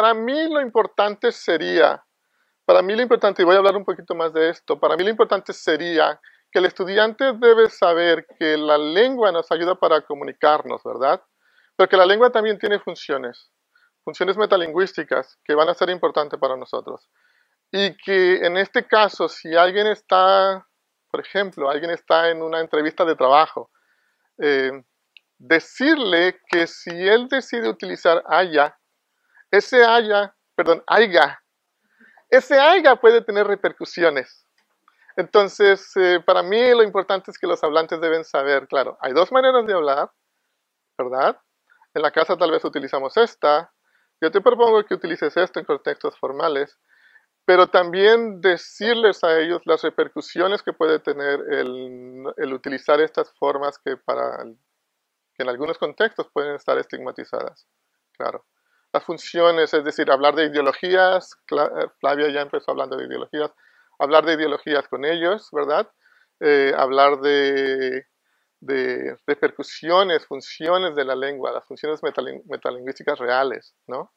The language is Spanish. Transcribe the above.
para mí lo importante sería, para mí lo importante, y voy a hablar un poquito más de esto, para mí lo importante sería que el estudiante debe saber que la lengua nos ayuda para comunicarnos, ¿verdad? Pero que la lengua también tiene funciones, funciones metalingüísticas que van a ser importantes para nosotros. Y que en este caso, si alguien está, por ejemplo, alguien está en una entrevista de trabajo, eh, decirle que si él decide utilizar haya, ese haya, perdón, aiga, ese aiga puede tener repercusiones. Entonces, eh, para mí lo importante es que los hablantes deben saber, claro, hay dos maneras de hablar, ¿verdad? En la casa tal vez utilizamos esta. Yo te propongo que utilices esto en contextos formales, pero también decirles a ellos las repercusiones que puede tener el, el utilizar estas formas que, para, que en algunos contextos pueden estar estigmatizadas. Claro las funciones, es decir, hablar de ideologías, eh, Flavia ya empezó hablando de ideologías, hablar de ideologías con ellos, ¿verdad? Eh, hablar de, de repercusiones, funciones de la lengua, las funciones metalingüísticas reales, ¿no?